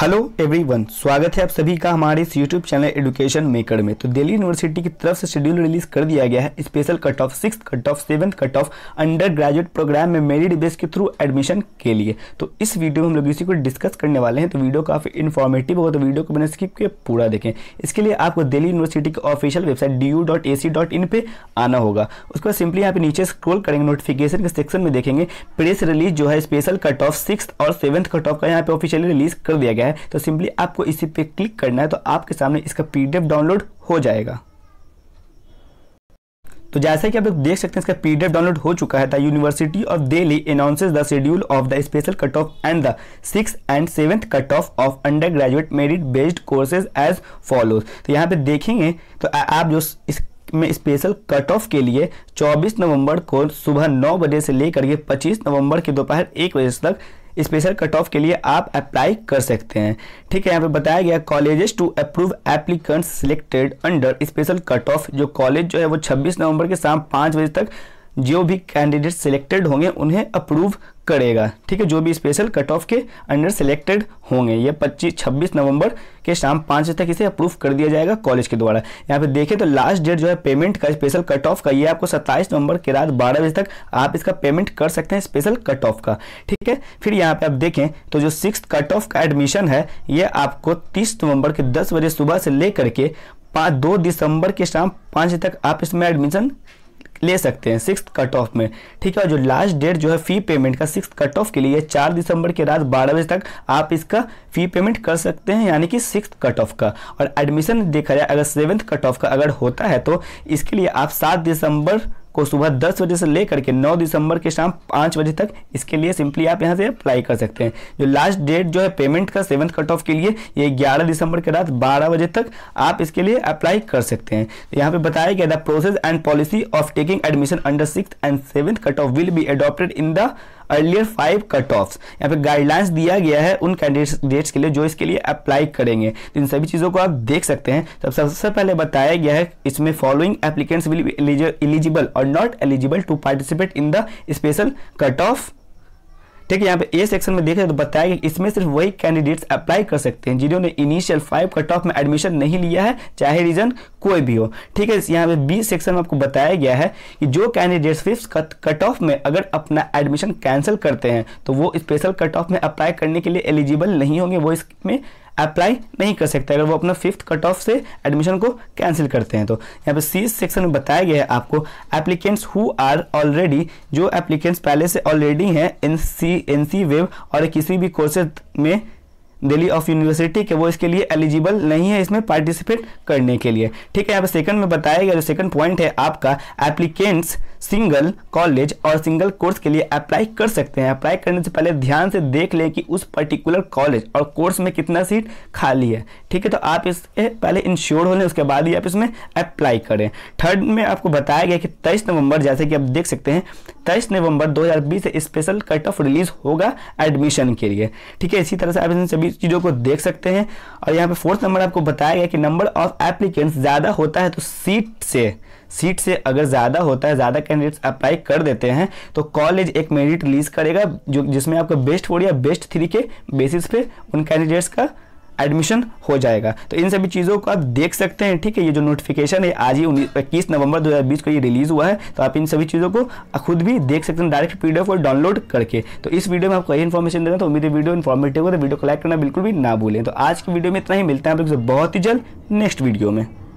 hello everyone स्वागत है आप सभी का हमारे इस यूट्यूब चैनल एडुकेशन मेकर में तो दिल्ली यूनिवर्सिटी की तरफ से शेड्यूल रिलीज कर दिया गया है special cut off six cut off seven cut off undergraduate programme में मेरिट बेस के थ्रू एडमिशन के लिए तो इस वीडियो में हम लोग इसी को डिस्कस करने वाले हैं तो वीडियो काफ़ी इन्फॉर्मेटिव होगा तो वीडियो को मैंने स्किप के पूरा देखें इसके लिए आपको दिल्ली यूनिवर्सिटी की official website D U dot A C dot in पर आना होगा उसके बाद सिंपली यहाँ पे नीचे स्क्रोल करेंगे नोटिफिकेशन के सेक्शन में देखेंगे प्रेस रिलीज जो है स्पेशल कट ऑफ सिक्स और सेवन्थ कट ऑफ का यहाँ पे ऑफिशियली रिलीज कर दिया गया है तो सिंपली आपको इसी पे क्लिक करना है तो आपके सामने इसका पीडीएफ डाउनलोड हो जाएगा तो जैसा कि आप लोग देख सकते हैं इसका पीडीएफ डाउनलोड हो चुका है the university of Delhi announces the schedule of the special cut off and the six and seventh cut off off undergraduate merit based courses as follows तो यहाँ पे देखेंगे तो आप जो इस में स्पेशल कट ऑफ के लिए 24 नवंबर को सुबह 9 बजे से लेकर के 25 नवंबर के दोपहर एक बजे तक स्पेशल कट ऑफ के लिए आप अप्लाई कर सकते हैं ठीक है यहाँ पे बताया गया colleges to approve applicant selected under special cut off जो कॉलेज जो है वो 26 नवंबर के शाम पांच बजे तक जो भी कैंडिडेट सिलेक्टेड होंगे उन्हें अप्रूव करेगा ठीक है जो भी स्पेशल कट ऑफ के अंडर सिलेक्टेड होंगे ये 25 26 नवंबर के शाम पाँच बजे तक इसे अप्रूव कर दिया जाएगा कॉलेज के द्वारा यहाँ पे देखें तो लास्ट डेट जो है पेमेंट का स्पेशल कट ऑफ का ये आपको 27 नवंबर के रात 12 बजे तक आप इसका पेमेंट कर सकते हैं स्पेशल कट ऑफ का ठीक है फिर यहाँ पर आप देखें तो जो सिक्स कट ऑफ का एडमिशन है ये आपको तीस नवंबर के दस बजे सुबह से लेकर के पाँच दो दिसंबर के शाम पाँच बजे तक आप इसमें एडमिशन ले सकते हैं सिक्स कट ऑफ में ठीक है और जो लास्ट डेट जो है फी पेमेंट का सिक्स कट ऑफ के लिए चार दिसंबर के रात बारह बजे तक आप इसका फी पेमेंट कर सकते हैं यानी कि सिक्स कट ऑफ का और एडमिशन देखा जाए अगर सेवन्थ कट ऑफ का अगर होता है तो इसके लिए आप सात दिसंबर को सुबह दस बजे से लेकर के नौ दिसंबर के शाम पाँच बजे तक इसके लिए सिंपली आप यहाँ से अप्लाई कर सकते हैं जो लास्ट डेट जो है पेमेंट का सेवन्थ कट ऑफ के लिए ये ग्यारह दिसंबर के रात बारह बजे तक आप इसके लिए अप्लाई कर सकते हैं तो यहाँ पे बताया गया the process and policy of taking admission under six and seventh cut off will be adopted in the earlier five cut off यहाँ पे गाइडलाइंस दिया गया है उन कैंडिडेट्स के लिए जो इसके लिए अप्लाई करेंगे तो इन सभी चीज़ों को आप देख सकते हैं तब सबसे पहले बताया गया है इसमें फॉलोइंग एप्लीकेंट्स विल एलिजिबल और not eligible to participate in the special cut off ठीक है यहाँ पे ए सेक्शन में देखें तो बताया कि इसमें सिर्फ वही कैंडिडेट्स अप्लाई कर सकते हैं जिन्होंने इनिशियल फाइव कट ऑफ में एडमिशन नहीं लिया है चाहे रीजन कोई भी हो ठीक है यहाँ पे बी सेक्शन में आपको बताया गया है कि जो कैंडिडेट्स फिफ्थ कट ऑफ में अगर अपना एडमिशन कैंसिल करते हैं तो वो स्पेशल कट ऑफ में अप्लाई करने के लिए एलिजिबल नहीं होंगे वो इसमें अप्लाई नहीं कर सकते अगर वो अपना फिफ्थ कट ऑफ से एडमिशन को कैंसिल करते हैं तो यहाँ पे सी सेक्शन में बताया गया है आपको एप्लीकेंट्स हु आर ऑलरेडी जो एप्लीकेंट्स पहले से ऑलरेडी हैं N C N C web और किसी भी कोर्सेज में दिल्ली ऑफ यूनिवर्सिटी के वो इसके लिए एलिजिबल नहीं है इसमें पार्टिसिपेट करने के लिए ठीक है यहाँ पर सेकंड में बताया गया जो सेकंड पॉइंट है आपका एप्लीकेंट्स सिंगल कॉलेज और सिंगल कोर्स के लिए अप्लाई कर सकते हैं अप्लाई करने से पहले ध्यान से देख लें कि उस पर्टिकुलर कॉलेज और कोर्स में कितना सीट खाली है ठीक है तो आप इसके पहले इंश्योर हो लें उसके बाद ही आप इसमें अप्लाई करें थर्ड में आपको बताया गया कि तेईस नवंबर जैसे कि आप देख सकते हैं तेईस नवंबर 2020 से स्पेशल कट ऑफ रिलीज होगा एडमिशन के लिए ठीक है इसी तरह से आप इन सभी चीज़ों को देख सकते हैं और यहाँ पे फोर्थ नंबर आपको बताया गया कि नंबर ऑफ एप्लीकेंट्स ज़्यादा होता है तो सीट से सीट से अगर ज़्यादा होता है ज़्यादा कैंडिडेट्स अप्लाई कर देते हैं तो कॉलेज एक मेरिट रिलीज करेगा जो जिसमें आपको बेस्ट फोर या बेस्ट थ्री के बेसिस पे उन कैंडिडेट्स का एडमिशन हो जाएगा तो इन सभी चीज़ों को आप देख सकते हैं ठीक है ये जो नोटिफिकेशन है आज ही इक्कीस नवंबर 2020 को ये रिलीज़ हुआ है तो आप इन सभी चीज़ों को खुद भी देख सकते हैं डायरेक्ट पी और डाउनलोड करके तो इस वीडियो में आपको यही इन्फॉर्मेशन देना तो उम्मीद है वीडियो इन्फॉर्मेटिव हो तो वीडियो को लाइक करना बिल्कुल भी ना भूलें तो आज की वीडियो में इतना ही मिलता है आप लोग बहुत ही जल्द नेक्स्ट वीडियो में